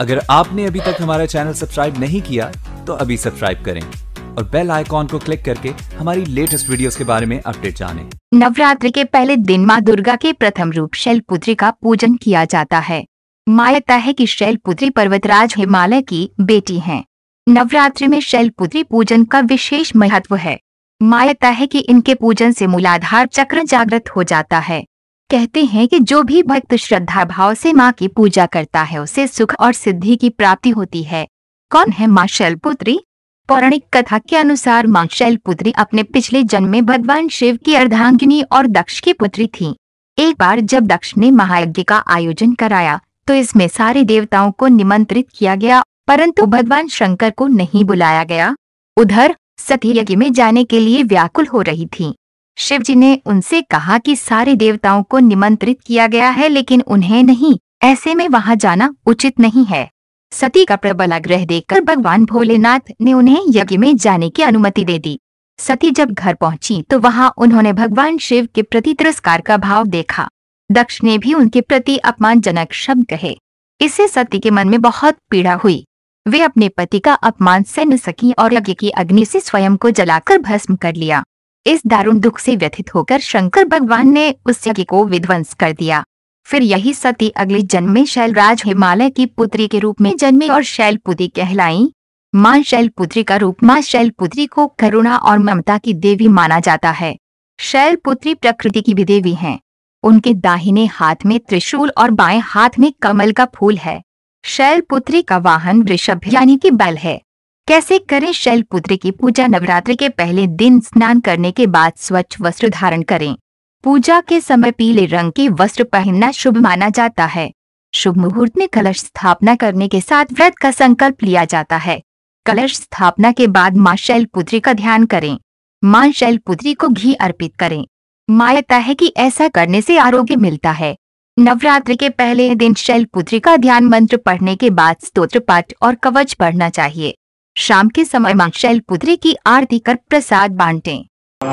अगर आपने अभी तक हमारा चैनल सब्सक्राइब नहीं किया तो अभी सब्सक्राइब करें और बेल आइकॉन को क्लिक करके हमारी लेटेस्ट वीडियोस के बारे में अपडेट जाने नवरात्र के पहले दिन माँ दुर्गा के प्रथम रूप शैलपुत्री का पूजन किया जाता है मान्यता है कि शैलपुत्री पर्वतराज हिमालय की बेटी हैं। नवरात्रि में शैलपुत्री पूजन का विशेष महत्व है मान्यता है कि इनके पूजन से मूलाधार चक्र जागृत हो जाता है कहते हैं कि जो भी भक्त श्रद्धा भाव से माँ की पूजा करता है उसे सुख और सिद्धि की प्राप्ति होती है कौन है माँ शैलपुत्री पौराणिक कथा के अनुसार माँ शैलपुत्री अपने पिछले जन्म में भगवान शिव की अर्धांगिनी और दक्ष की पुत्री थी एक बार जब दक्ष ने महायज्ञ का आयोजन कराया तो इसमें सारे देवताओं को निमंत्रित किया गया परंतु भगवान शंकर को नहीं बुलाया गया उधर यज्ञ में जाने के लिए व्याकुल हो रही थी शिव जी ने उनसे कहा कि सारे देवताओं को निमंत्रित किया गया है लेकिन उन्हें नहीं ऐसे में वहां जाना उचित नहीं है सती का प्रबल आग्रह देखकर भगवान भोलेनाथ ने उन्हें यज्ञ में जाने की अनुमति दे दी सती जब घर पहुंची तो वहां उन्होंने भगवान शिव के प्रति तिरस्कार का भाव देखा दक्ष ने भी उनके प्रति अपमानजनक शब्द कहे इससे सती के मन में बहुत पीड़ा हुई वे अपने पति का अपमान सह न सकी और यज्ञ की अग्नि से स्वयं को जलाकर भस्म कर लिया इस दारुण दुख से व्यथित होकर शंकर भगवान ने उस यज्ञ को विध्वंस कर दिया फिर यही सती अगले जन्म में शैलराज हिमालय की पुत्री के रूप में जन्मी और शैलपुत्री कहलाई मां शैलपुत्री का रूप मां शैलपुत्री को करुणा और ममता की देवी माना जाता है शैलपुत्री प्रकृति की भी देवी है उनके दाहिने हाथ में त्रिशूल और बाएं हाथ में कमल का फूल है शैलपुत्री का वाहन वृषभ यानी की बैल है कैसे करें शैल पुत्र की पूजा नवरात्रि के पहले दिन स्नान करने के बाद स्वच्छ वस्त्र धारण करें पूजा के समय पीले रंग के वस्त्र पहनना शुभ माना जाता है शुभ मुहूर्त में कलश स्थापना करने के साथ व्रत का संकल्प लिया जाता है कलश स्थापना के बाद शैल शैलपुत्री का ध्यान करें शैल शैलपुत्री को घी अर्पित करें मान्यता है कि ऐसा करने से आरोग्य मिलता है नवरात्रि के पहले दिन शैलपुत्री का ध्यान मंत्र पढ़ने के बाद स्तोत्र पाठ और कवच पढ़ना चाहिए शाम के समय मां पुत्री की आरती कर प्रसाद बांटें